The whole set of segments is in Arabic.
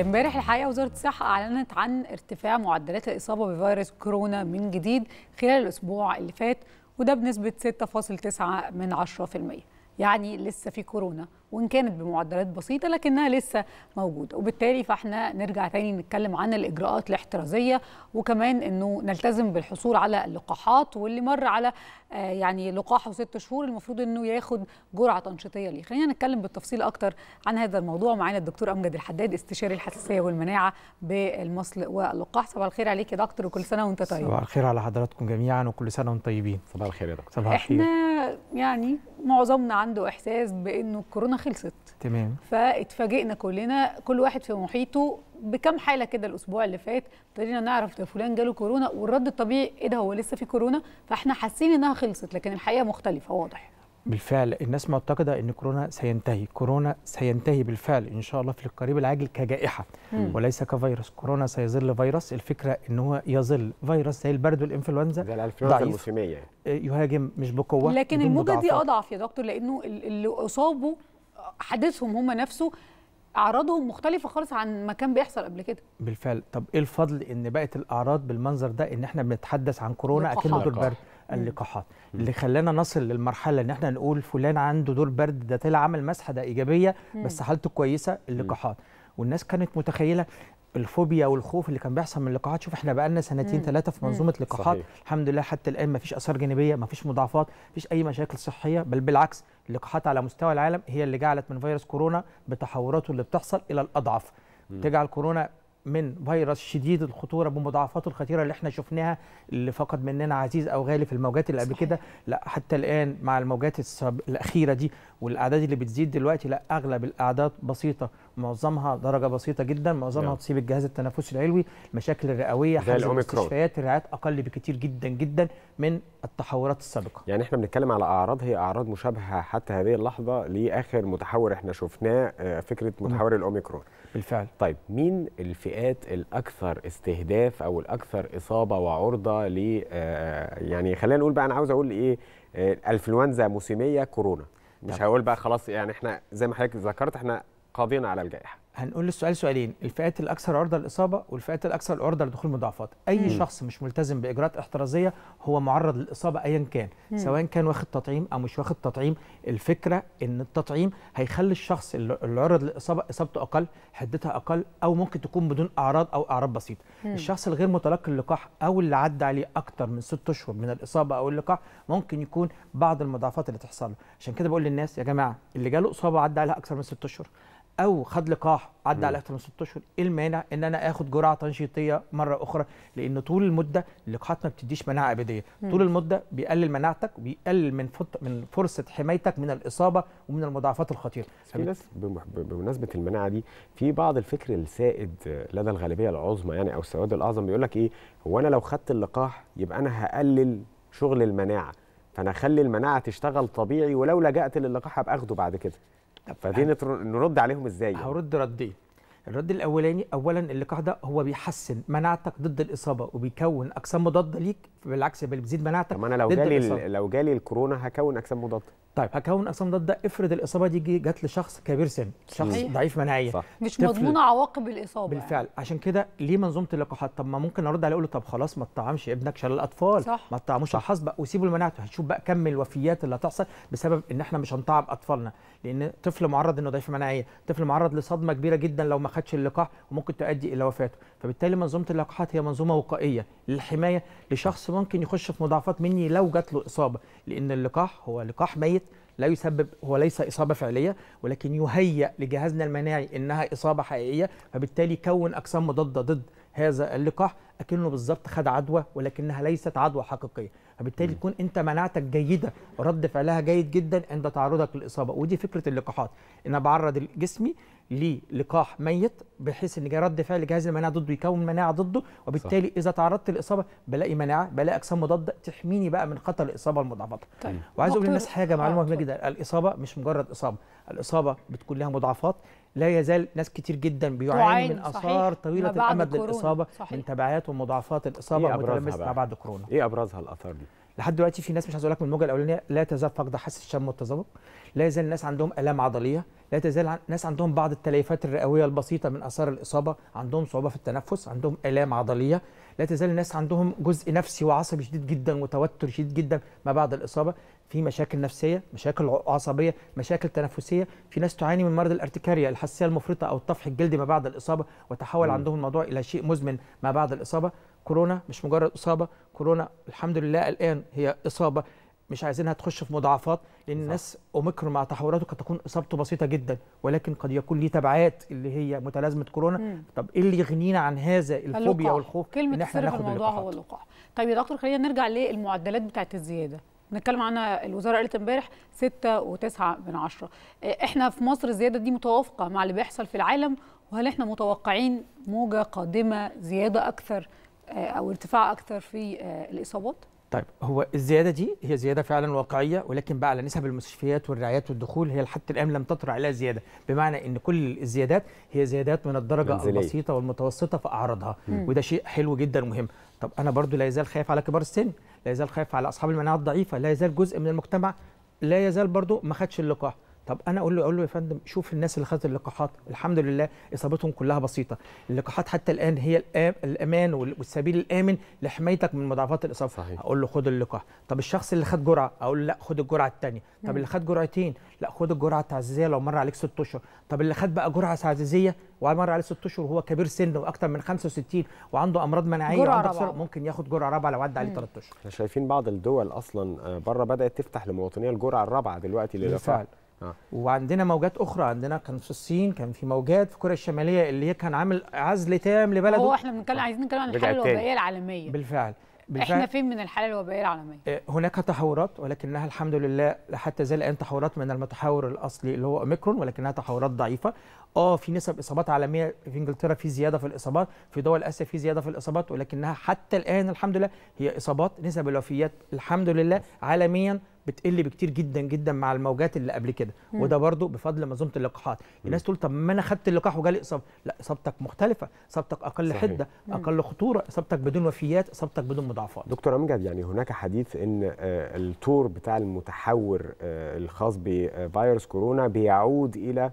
امبارح الحقيقه وزاره الصحه اعلنت عن ارتفاع معدلات الاصابه بفيروس كورونا من جديد خلال الاسبوع اللي فات وده بنسبه 6.9 من 10% يعني لسه في كورونا وان كانت بمعدلات بسيطه لكنها لسه موجوده وبالتالي فاحنا نرجع تاني نتكلم عن الاجراءات الاحترازيه وكمان انه نلتزم بالحصول على اللقاحات واللي مر على آه، يعني لقاحه ست شهور المفروض انه ياخد جرعه تنشيطيه ليه خلينا نتكلم بالتفصيل اكتر عن هذا الموضوع معانا الدكتور امجد الحداد استشاري الحساسيه والمناعه بالمصل واللقاح صباح الخير عليك يا دكتور وكل سنه وانت طيب صباح الخير على حضراتكم جميعا وكل سنه وانتم طيبين صباح الخير يا دكتور صباح الخير احنا يعني معظمنا عنده احساس بانه الكورونا خلصت تمام فاتفاجئنا كلنا كل واحد في محيطه بكم حاله كده الاسبوع اللي فات ابتدينا نعرف ده فلان جاله كورونا والرد الطبيعي ايه ده هو لسه في كورونا فاحنا حاسين انها خلصت لكن الحقيقه مختلفه واضح بالفعل الناس معتقدة أن كورونا سينتهي كورونا سينتهي بالفعل إن شاء الله في القريب العاجل كجائحة مم. وليس كفيروس كورونا سيظل فيروس الفكرة أن هو يظل فيروس زي البرد والإنفلونزا ده الإنفلونزا الموسمية يهاجم مش بقوة لكن الموجة دي أضعف يا دكتور لأنه اللي أصابه حديثهم هم نفسه اعراضهم مختلفه خالص عن ما كان بيحصل قبل كده بالفعل طب ايه الفضل ان بقت الاعراض بالمنظر ده ان احنا بنتحدث عن كورونا اكنه دور برد اللقاحات اللي خلانا نصل للمرحله ان احنا نقول فلان عنده دور برد ده طلع عمل مسحه ده ايجابيه بس حالته كويسه اللقاحات والناس كانت متخيله الفوبيا والخوف اللي كان بيحصل من اللقاحات شوف احنا بقالنا سنتين ثلاثه في منظومه لقاحات الحمد لله حتى الان ما فيش اثار جانبيه ما فيش مضاعفات ما فيش اي مشاكل صحيه بل بالعكس اللقاحات على مستوى العالم هي اللي جعلت من فيروس كورونا بتحوراته اللي بتحصل الى الاضعف م. تجعل كورونا من فيروس شديد الخطوره بمضاعفاته الخطيره اللي احنا شفناها اللي فقد مننا عزيز او غالي في الموجات اللي قبل كده لا حتى الان مع الموجات الاخيره دي والاعداد اللي بتزيد دلوقتي لا اغلب الاعداد بسيطه معظمها درجه بسيطه جدا معظمها نعم. تصيب الجهاز التنفسي العلوي المشاكل الرئويه حاله المستشفيات الرعايات اقل بكتير جدا جدا من التحورات السابقه يعني احنا بنتكلم على اعراض هي اعراض مشابهه حتى هذه اللحظه لاخر متحور احنا شفناه آه، فكره نعم. متحور الاوميكرون بالفعل طيب مين الفئات الاكثر استهداف او الاكثر اصابه وعرضه ل آه، يعني خلينا نقول بقى انا عاوز اقول ايه آه، الانفلونزا موسميه كورونا مش هقول بقى خلاص يعني احنا زي ما حضرتك ذكرت احنا قاضيا على الجائحه هنقول للسؤال سؤالين الفئات الاكثر عرضه للاصابه والفئات الاكثر عرضه لدخول مضاعفات اي مم. شخص مش ملتزم باجراءات احترازيه هو معرض للاصابه ايا كان مم. سواء كان واخد تطعيم او مش واخد تطعيم الفكره ان التطعيم هيخلي الشخص اللي عرض للاصابه اصابته اقل حدتها اقل او ممكن تكون بدون اعراض او اعراض بسيطه مم. الشخص الغير متلقي اللقاح او اللي عدى عليه اكتر من ست اشهر من الاصابه او اللقاح ممكن يكون بعض المضاعفات اللي تحصل له عشان كده بقول للناس يا جماعه اللي جاله اصابه عدى عليها اكثر من ست اشهر او خد لقاح عدى على اكثر من 6 اشهر ايه المانع ان انا اخد جرعه تنشيطيه مره اخرى لان طول المده اللقاحات ما بتديش مناعه ابديه طول المده بيقلل مناعتك وبيقلل من من فرصه حمايتك من الاصابه ومن المضاعفات الخطيره في ناس بمناسبه المناعه دي في بعض الفكر السائد لدى الغالبيه العظمى يعني او السواد الاعظم بيقول لك ايه هو انا لو خدت اللقاح يبقى انا هقلل شغل المناعه فانا اخلي المناعه تشتغل طبيعي ولو لجأت للقاح هبقى اخده بعد كده طب فدي نرد عليهم ازاي؟ يعني؟ هرد ردين الرد الاولاني اولا اللقاح ده هو بيحسن مناعتك ضد الاصابه وبيكون اجسام مضاده ليك بالعكس بيزيد مناعتك طب انا لو جالي لو جالي الكورونا هكون اجسام مضاده طيب هكون ضد ده افرض الاصابه دي جت لشخص كبير سن شخص صحيح. ضعيف مناعيا مش مضمونه عواقب الاصابه يعني. بالفعل يعني. عشان كده ليه منظومه اللقاحات طب ما ممكن ارد عليه اقول له طب خلاص ما تطعمش ابنك شلال الاطفال صح. ما تطعموش حسب وسيبوا المناعه هتشوف بقى كم الوفيات اللي هتحصل بسبب ان احنا مش هنطعم اطفالنا لان طفل معرض انه ضعيف مناعيا طفل معرض لصدمه كبيره جدا لو ما خدش اللقاح وممكن تؤدي الى وفاته فبالتالي منظومه اللقاحات هي منظومه وقائيه للحمايه لشخص ممكن يخش في مضاعفات مني لو جات له اصابه لان اللقاح هو لقاح ميت لا يسبب هو ليس اصابه فعليه ولكن يهيئ لجهازنا المناعي انها اصابه حقيقيه فبالتالي كون اجسام مضاده ضد هذا اللقاح اكنه بالظبط خد عدوى ولكنها ليست عدوى حقيقيه فبالتالي تكون انت مناعتك جيده رد فعلها جيد جدا عند تعرضك للاصابه ودي فكره اللقاحات ان بعرض جسمي للقاح ميت بحيث ان رد فعل جهاز المناعه ضده يكون مناعه ضده وبالتالي صح. اذا تعرضت للاصابه بلاقي مناعه بلاقي اجسام مضاده تحميني بقى من خطر الاصابه المضاعفه طيب. وعايز اقول للناس حاجه معلومه مهمه آه، جدا الاصابه مش مجرد اصابه الاصابه بتكون لها مضاعفات لا يزال ناس كتير جدا بيعاني من اثار طويله الامد للاصابه صحيح. من تبعات ومضاعفات الاصابه إيه المتلامسه بعد كورونا ايه ابرزها الاثار دي لحد دلوقتي في ناس مش عايز اقول لك من الموجه الاولانيه لا تزال فاقده حس الشم والتذوق لا يزال الناس عندهم الام عضليه لا تزال الناس عندهم بعض التليفات الرئويه البسيطه من اثار الاصابه عندهم صعوبه في التنفس عندهم الام عضليه لا تزال الناس عندهم جزء نفسي وعصبي شديد جدا وتوتر شديد جدا ما بعد الاصابه في مشاكل نفسيه مشاكل عصبيه مشاكل تنفسيه في ناس تعاني من مرض الارتكاريا الحساسيه المفرطه او الطفح الجلدي ما بعد الاصابه وتحول عندهم الموضوع الى شيء مزمن ما بعد الاصابه كورونا مش مجرد اصابه كورونا الحمد لله الان هي اصابه مش عايزينها تخش في مضاعفات لان الناس اوميكرون مع تحوراته قد تكون اصابته بسيطه جدا ولكن قد يكون ليه تبعات اللي هي متلازمه كورونا مم. طب ايه اللي يغنينا عن هذا الفوبيا والخوف كلمه ان احنا ناخد الموضوع هو اللقاح طيب يا دكتور خلينا نرجع للمعدلات بتاعت الزياده نتكلم عنها الوزاره قالت امبارح ستة وتسعة من 10 إيه، احنا في مصر الزياده دي متوافقه مع اللي بيحصل في العالم وهل احنا متوقعين موجه قادمه زياده اكثر آه، او ارتفاع اكثر في آه، الاصابات طيب هو الزياده دي هي زياده فعلا واقعيه ولكن بقى على نسب المستشفيات والرعايات والدخول هي لحد الان لم تطرا عليها زياده بمعنى ان كل الزيادات هي زيادات من الدرجه منزلية. البسيطه والمتوسطه في اعراضها وده شيء حلو جدا ومهم طب انا برضو لا يزال خايف على كبار السن لا يزال خايف على اصحاب المناعه الضعيفه لا يزال جزء من المجتمع لا يزال برضو ما خدش اللقاح طب انا اقول له اقول له يا فندم شوف الناس اللي خدت اللقاحات الحمد لله اصابتهم كلها بسيطه اللقاحات حتى الان هي الامان والسبيل الامن لحمايتك من مضاعفات الاصابه صحيح. اقول له خد اللقاح طب الشخص اللي خد جرعه اقول له لا خد الجرعه الثانيه طب نعم. اللي خد جرعتين لا خد الجرعه التعزيزيه لو مر عليك 6 اشهر طب اللي خد بقى جرعه تعزيزيه ومر عليه 6 اشهر وهو كبير سن واكثر من 65 وعنده امراض مناعيه وعنده رابعة. ممكن ياخد جرعه رابعه لو عدى عليه 3 اشهر احنا شايفين بعض الدول اصلا آه، بره بدات تفتح لمواطنيها الجرعه الرابعه دلوقتي للقاح آه. وعندنا موجات اخرى عندنا كان في الصين كان في موجات في كوريا الشماليه اللي هي كان عامل عزل تام لبلده هو احنا بنتكلم عايزين نتكلم عن الحاله الوبائيه العالميه بالفعل بالفعل احنا فين من الحاله الوبائيه العالميه؟ آه، هناك تحورات ولكنها الحمد لله حتى زال الان تحورات من المتحور الاصلي اللي هو اوميكرون ولكنها تحورات ضعيفه. اه في نسب اصابات عالميه في انجلترا في زياده في الاصابات، في دول اسيا في زياده في الاصابات ولكنها حتى الان الحمد لله هي اصابات نسب الوفيات الحمد لله نعم. عالميا بتقل بكتير جدا جدا مع الموجات اللي قبل كده وده برضو بفضل منظومه اللقاحات الناس تقول طب ما انا خدت اللقاح وجالي اصابه لا اصابتك مختلفه اصابتك اقل صحيح. حده اقل خطوره اصابتك بدون وفيات اصابتك بدون مضاعفات دكتور امجد يعني هناك حديث ان آه، التور بتاع المتحور آه، الخاص بفيروس كورونا بيعود الى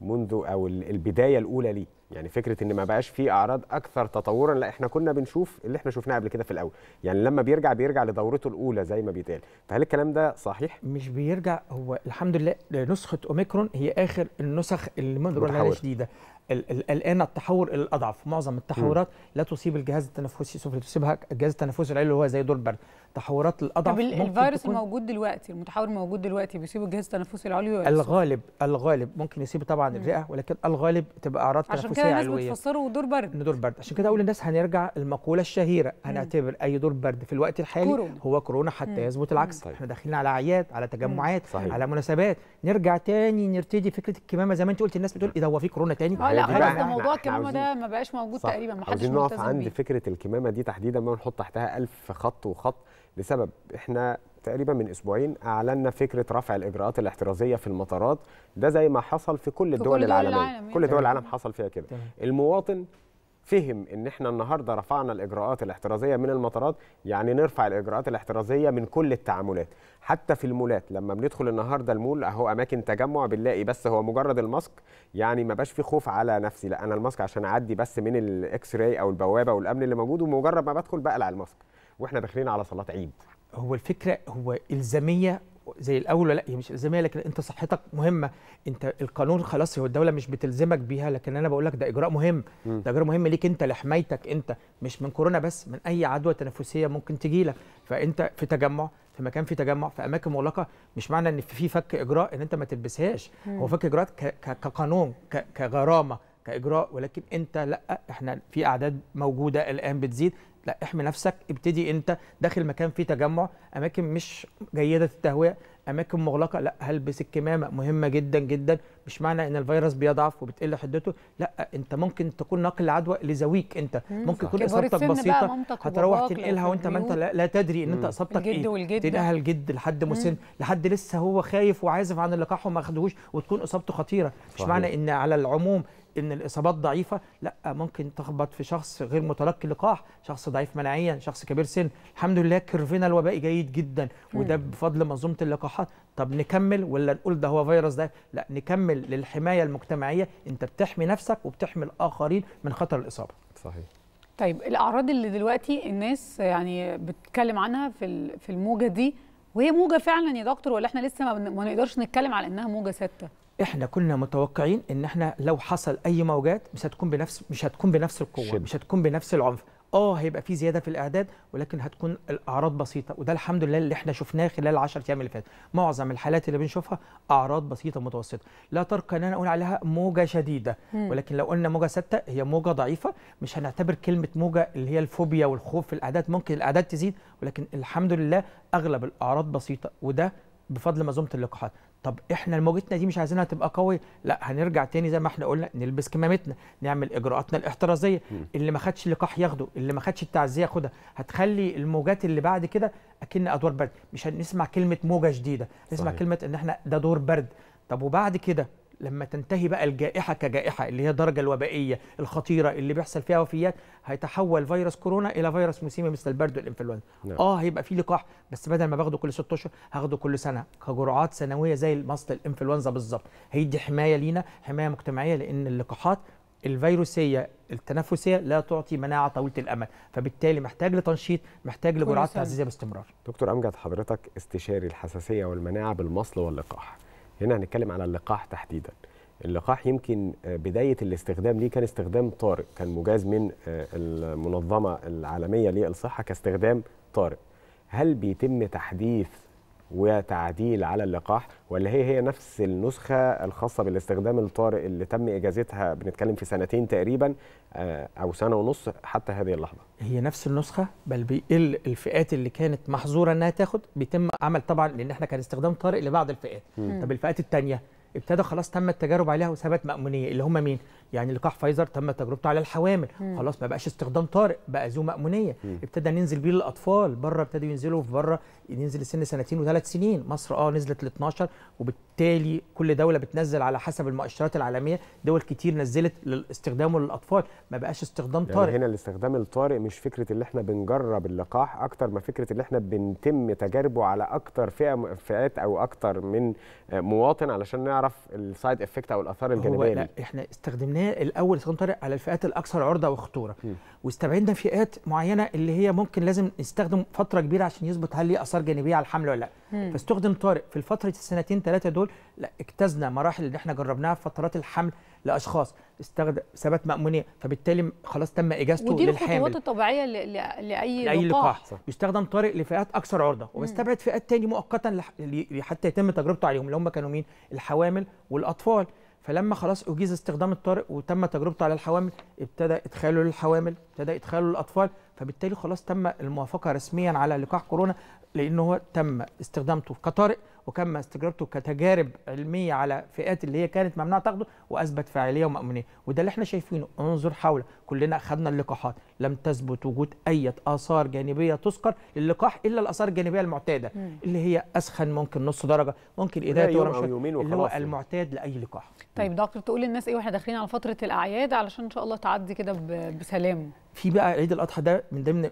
منذ او البدايه الاولى ليه يعني فكره ان ما بقاش في اعراض اكثر تطورا لا احنا كنا بنشوف اللي احنا شفناه قبل كده في الاول يعني لما بيرجع بيرجع لدورته الاولى زي ما بيتقال فهل الكلام ده صحيح مش بيرجع هو الحمد لله نسخه اوميكرون هي اخر النسخ اللي منظرها شديده الان التحور الى الاضعف معظم التحورات لا تصيب الجهاز التنفسي سوف تصيبها الجهاز التنفسي العلوي اللي هو زي دور برد تحورات الاضعف طب الفيروس الموجود دلوقتي المتحور الموجود دلوقتي بيصيب الجهاز التنفسي العلوي ولا الغالب الغالب ممكن يصيب طبعا الرئه ولكن الغالب تبقى اعراض تنفسيه علويه عشان كده الناس بتفسره دور برد دور برد عشان كده اقول للناس هنرجع المقوله الشهيره هنعتبر اي دور برد في الوقت الحالي كورونا. هو كورونا حتى يثبت العكس طيب. احنا داخلين على اعياد على تجمعات صحيح. على مناسبات نرجع تاني نرتدي فكره الكمامه زي ما انت قلت الناس بتقول ايه ده هو في كورونا تاني لا خلاص ده موضوع الكمامه ده ما بقاش موجود تقريبا ما حدش عايزين نقف عند فكره الكمامه دي تحديدا ما نحط تحتها ألف خط وخط لسبب احنا تقريبا من اسبوعين اعلنا فكره رفع الاجراءات الاحترازيه في المطارات ده زي ما حصل في كل الدول العالميه العالم كل يعني. دول العالم حصل فيها كده المواطن فهم ان احنا النهارده رفعنا الاجراءات الاحترازيه من المطارات يعني نرفع الاجراءات الاحترازيه من كل التعاملات حتى في المولات لما بندخل النهارده المول اهو اماكن تجمع بنلاقي بس هو مجرد الماسك يعني ما بقاش في خوف على نفسي لا انا الماسك عشان اعدي بس من الاكس راي او البوابه والامن اللي موجود ومجرد ما بدخل بقلع الماسك واحنا داخلين على صلاه عيد هو الفكره هو الزاميه زي الاول ولا لا هي مش الزاميه لكن انت صحتك مهمه انت القانون خلاص هو الدوله مش بتلزمك بيها لكن انا بقول لك ده اجراء مهم ده اجراء مهم ليك انت لحمايتك انت مش من كورونا بس من اي عدوى تنفسيه ممكن تجي لك فانت في تجمع في مكان في تجمع في اماكن مغلقه مش معنى ان في فك اجراء ان انت ما تلبسهاش هو فك اجراءات كقانون كغرامه كاجراء ولكن انت لا احنا في اعداد موجوده الان بتزيد لا احمي نفسك ابتدي انت داخل مكان فيه تجمع اماكن مش جيده التهويه اماكن مغلقه لا هلبس الكمامه مهمه جدا جدا مش معنى ان الفيروس بيضعف وبتقل حدته لا انت ممكن تكون نقل عدوى لزويك انت ممكن تكون اصابتك بسيطه هتروح تنقلها وانت ما انت لا, تدري ان انت اصابتك ايه تنقلها الجد لحد مسن لحد لسه هو خايف وعازف عن اللقاح وما خدهوش وتكون اصابته خطيره مش معنى ان على العموم ان الاصابات ضعيفه لا ممكن تخبط في شخص غير متلقي لقاح شخص ضعيف مناعيا شخص كبير سن الحمد لله كيرفنا الوبائي جيد جدا وده بفضل منظومه اللقاحات طب نكمل ولا نقول ده هو فيروس ده لا نكمل للحمايه المجتمعيه انت بتحمي نفسك وبتحمي الاخرين من خطر الاصابه صحيح طيب الاعراض اللي دلوقتي الناس يعني بتتكلم عنها في في الموجه دي وهي موجه فعلا يا دكتور ولا احنا لسه ما, نقدرش نتكلم على انها موجه سته احنا كنا متوقعين ان احنا لو حصل اي موجات مش هتكون بنفس مش هتكون بنفس القوه مش هتكون بنفس العنف اه هيبقى في زياده في الاعداد ولكن هتكون الاعراض بسيطه وده الحمد لله اللي احنا شفناه خلال 10 ايام اللي فاتت معظم الحالات اللي بنشوفها اعراض بسيطه متوسطه لا ترقى ان انا اقول عليها موجه شديده ولكن لو قلنا موجه سته هي موجه ضعيفه مش هنعتبر كلمه موجه اللي هي الفوبيا والخوف في الاعداد ممكن الاعداد تزيد ولكن الحمد لله اغلب الاعراض بسيطه وده بفضل منظومه اللقاحات طب احنا موجتنا دي مش عايزينها تبقى قويه لا هنرجع تاني زي ما احنا قلنا نلبس كمامتنا نعمل اجراءاتنا الاحترازيه اللي ما خدش لقاح ياخده اللي ما خدش التعزيه ياخدها هتخلي الموجات اللي بعد كده اكن ادوار برد مش هنسمع كلمه موجه جديده نسمع كلمه ان احنا ده دور برد طب وبعد كده لما تنتهي بقى الجائحة كجائحة اللي هي الدرجة الوبائية الخطيرة اللي بيحصل فيها وفيات هيتحول فيروس كورونا إلى فيروس مسيمي مثل البرد والإنفلونزا نعم. آه هيبقى في لقاح بس بدل ما باخده كل ست أشهر هاخده كل سنة كجرعات سنوية زي مصل الإنفلونزا بالظبط هيدي حماية لينا حماية مجتمعية لأن اللقاحات الفيروسيه التنفسيه لا تعطي مناعه طويله الامد فبالتالي محتاج لتنشيط محتاج لجرعات تعزيزيه باستمرار دكتور امجد حضرتك استشاري الحساسيه والمناعه بالمصل واللقاح هنا هنتكلم على اللقاح تحديدا اللقاح يمكن آه، بدايه الاستخدام ليه كان استخدام طارئ كان مجاز من آه، المنظمه العالميه للصحه كاستخدام طارئ هل بيتم تحديث وتعديل على اللقاح ولا هي هي نفس النسخة الخاصة بالاستخدام الطارئ اللي تم إجازتها بنتكلم في سنتين تقريبا آه، أو سنة ونص حتى هذه اللحظة هي نفس النسخة بل بيقل الفئات اللي كانت محظورة أنها تاخد بيتم عمل طبعا لأن احنا كان استخدام طارئ لبعض الفئات م. طب الفئات الثانية ابتدى خلاص تم التجارب عليها وثبت مأمونية اللي هم مين؟ يعني لقاح فايزر تم تجربته على الحوامل مم. خلاص ما بقاش استخدام طارئ بقى ذو مأمونية مم. ابتدى ننزل بيه للأطفال بره ابتدوا ينزلوا في بره ينزل سن سنتين وثلاث سنين مصر اه نزلت ل 12 وبالتالي كل دولة بتنزل على حسب المؤشرات العالمية دول كتير نزلت لاستخدامه للأطفال ما بقاش استخدام يعني طارئ هنا الاستخدام الطارئ مش فكرة اللي احنا بنجرب اللقاح أكتر ما فكرة اللي احنا بنتم تجاربه على أكتر فئة فئات أو أكتر من مواطن علشان نعرف السايد افكت أو الآثار الجانبية هو لا احنا استخدمناه بناه الاول طارق على الفئات الاكثر عرضه وخطوره واستبعدنا فئات معينه اللي هي ممكن لازم نستخدم فتره كبيره عشان يثبت هل ليه اثار جانبيه على الحمل ولا لا فاستخدم طارق في فتره السنتين ثلاثه دول لا اجتزنا مراحل اللي احنا جربناها في فترات الحمل لاشخاص استخدم ثبات مأمونيه فبالتالي خلاص تم اجازته ودي للحامل ودي الخطوات الطبيعيه لاي لاي لقاح بيستخدم طارق لفئات اكثر عرضه وبستبعد فئات تاني مؤقتا لح... حتى يتم تجربته عليهم اللي هم كانوا مين الحوامل والاطفال فلما خلاص اجيز استخدام الطارئ وتم تجربته على الحوامل ابتدى ادخاله للحوامل ابتدى ادخاله للاطفال فبالتالي خلاص تم الموافقه رسميا على لقاح كورونا لان هو تم استخدامته كطارئ وكم استجربته كتجارب علميه على فئات اللي هي كانت ممنوعه تاخده واثبت فاعليه ومامونيه وده اللي احنا شايفينه انظر حول كلنا اخذنا اللقاحات لم تثبت وجود اي اثار جانبيه تذكر للقاح الا الاثار الجانبيه المعتاده مم. اللي هي اسخن ممكن نص درجه ممكن اذا يوم او يومين اللي هو يعني. المعتاد لاي لقاح طيب دكتور تقول للناس ايه واحنا داخلين على فتره الاعياد علشان ان شاء الله تعدي كده بسلام في بقى عيد الاضحى ده من ضمن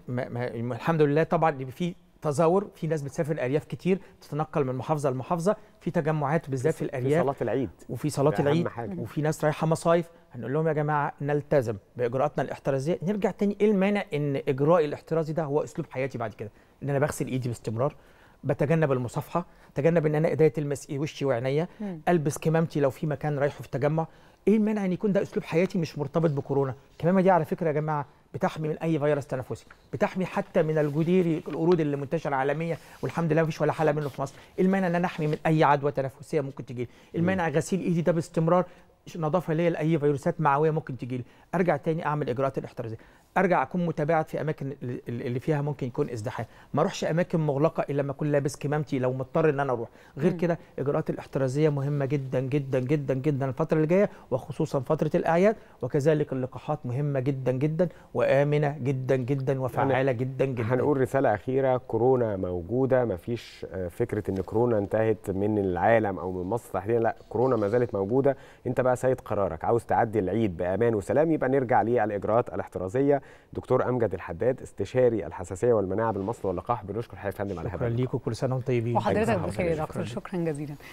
الحمد لله طبعا في تزاور في ناس بتسافر الارياف كتير تتنقل من محافظه لمحافظه في تجمعات بالذات في الارياف في صلاه العيد وفي صلاه العيد حاجة. وفي ناس رايحه مصايف هنقول لهم يا جماعه نلتزم باجراءاتنا الاحترازيه نرجع تاني ايه المانع ان اجرائي الاحترازي ده هو اسلوب حياتي بعد كده ان انا بغسل ايدي باستمرار بتجنب المصافحه تجنب ان انا ايديا تلمس إيه، وشي وعينيا البس كمامتي لو في مكان رايحه في تجمع ايه المانع ان يكون ده اسلوب حياتي مش مرتبط بكورونا الكمامه دي على فكره يا جماعه بتحمي من اي فيروس تنفسي بتحمي حتى من الجديري القرود اللي منتشره عالميا والحمد لله مفيش ولا حاله منه في مصر المانع ان انا احمي من اي عدوى تنفسيه ممكن تجي المانع غسيل ايدي ده باستمرار نظافه ليا لاي فيروسات معويه ممكن تجي لي ارجع تاني اعمل اجراءات الاحترازيه ارجع اكون متباعد في اماكن اللي فيها ممكن يكون ازدحام ما اروحش اماكن مغلقه الا لما اكون لابس كمامتي لو مضطر ان انا اروح غير كده اجراءات الاحترازيه مهمه جدا جدا جدا جدا الفتره اللي جايه وخصوصا فتره الاعياد وكذلك اللقاحات مهمه جدا جدا وامنه جدا جدا وفعاله يعني جدا جدا هنقول رساله اخيره كورونا موجوده ما فيش آه، فكره ان كورونا انتهت من العالم او من مصر تحديدا لا كورونا ما زالت موجوده انت بقى سيد قرارك عاوز تعدي العيد بامان وسلام يبقى نرجع للاجراءات الاحترازيه دكتور امجد الحداد استشاري الحساسيه والمناعه بالمصل واللقاح بنشكر حضرتك يا فندم على هذا شكرا ليكم كل سنه وانتم طيبين وحضرتك بخير يا دكتور شكرا جزيلا